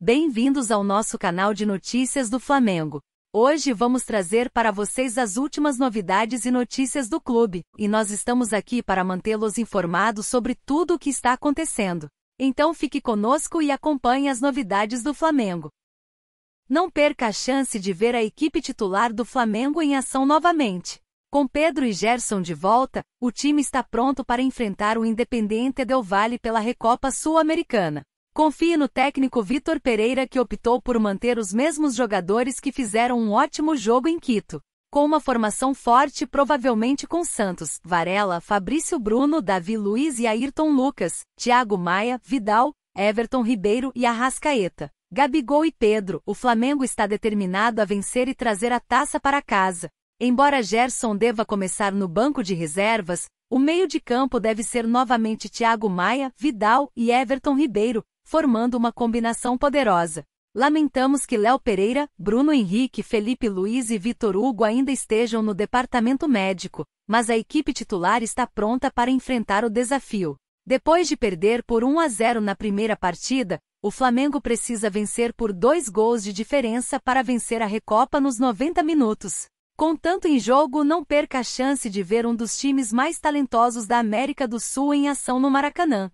Bem-vindos ao nosso canal de notícias do Flamengo. Hoje vamos trazer para vocês as últimas novidades e notícias do clube, e nós estamos aqui para mantê-los informados sobre tudo o que está acontecendo. Então fique conosco e acompanhe as novidades do Flamengo. Não perca a chance de ver a equipe titular do Flamengo em ação novamente. Com Pedro e Gerson de volta, o time está pronto para enfrentar o Independiente Del Valle pela Recopa Sul-Americana. Confie no técnico Vitor Pereira que optou por manter os mesmos jogadores que fizeram um ótimo jogo em Quito. Com uma formação forte, provavelmente com Santos, Varela, Fabrício Bruno, Davi Luiz e Ayrton Lucas, Thiago Maia, Vidal, Everton Ribeiro e Arrascaeta. Gabigol e Pedro, o Flamengo está determinado a vencer e trazer a taça para casa. Embora Gerson deva começar no banco de reservas, o meio de campo deve ser novamente Thiago Maia, Vidal e Everton Ribeiro, formando uma combinação poderosa. Lamentamos que Léo Pereira, Bruno Henrique, Felipe Luiz e Vitor Hugo ainda estejam no departamento médico, mas a equipe titular está pronta para enfrentar o desafio. Depois de perder por 1 a 0 na primeira partida, o Flamengo precisa vencer por dois gols de diferença para vencer a Recopa nos 90 minutos. Com tanto em jogo, não perca a chance de ver um dos times mais talentosos da América do Sul em ação no Maracanã.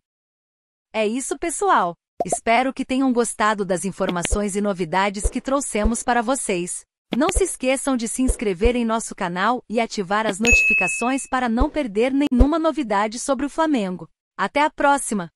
É isso, pessoal! Espero que tenham gostado das informações e novidades que trouxemos para vocês. Não se esqueçam de se inscrever em nosso canal e ativar as notificações para não perder nenhuma novidade sobre o Flamengo. Até a próxima!